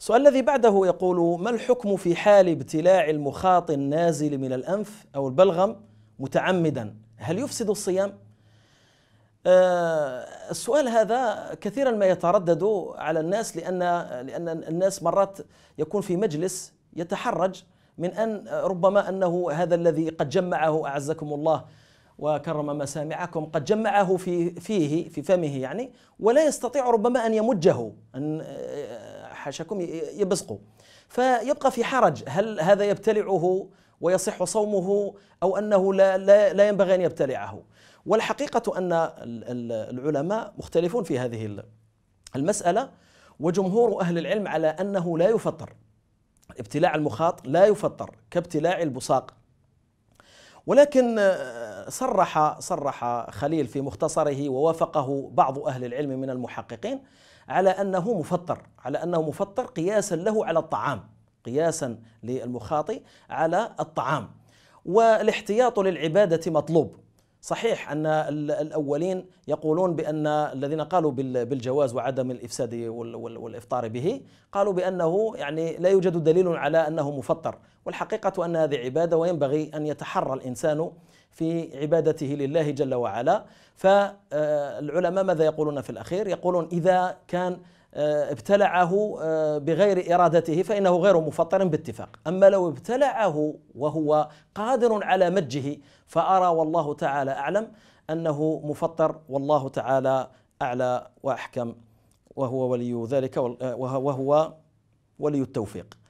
السؤال الذي بعده يقول ما الحكم في حال ابتلاع المخاط النازل من الأنف أو البلغم متعمدا هل يفسد الصيام؟ آه السؤال هذا كثيرا ما يتردد على الناس لأن لأن الناس مرات يكون في مجلس يتحرج من أن ربما أنه هذا الذي قد جمعه أعزكم الله وكرم مسامعكم قد جمعه في فيه في فمه يعني ولا يستطيع ربما أن يمجه أن آه، حاشاكم يبصقوا فيبقى في حرج هل هذا يبتلعه ويصح صومه او انه لا لا, لا ينبغي ان يبتلعه والحقيقه ان العلماء مختلفون في هذه المساله وجمهور اهل العلم على انه لا يفطر ابتلاع المخاط لا يفطر كابتلاع البصاق ولكن آه، صرح صرح خليل في مختصره ووافقه بعض أهل العلم من المحققين على أنه مفطر على أنه مفطر قياسا له على الطعام قياسا للمخاطي على الطعام والاحتياط للعبادة مطلوب صحيح ان الاولين يقولون بان الذين قالوا بالجواز وعدم الافساد والافطار به قالوا بانه يعني لا يوجد دليل على انه مفطر والحقيقه ان هذه عباده وينبغي ان يتحرى الانسان في عبادته لله جل وعلا فالعلماء آه، ماذا يقولون في الاخير يقولون اذا كان آه، ابتلعه آه، بغير ارادته فانه غير مفطر باتفاق، اما لو ابتلعه وهو قادر على مجه فارى والله تعالى اعلم انه مفطر والله تعالى اعلى واحكم وهو ولي ذلك آه، وهو ولي التوفيق.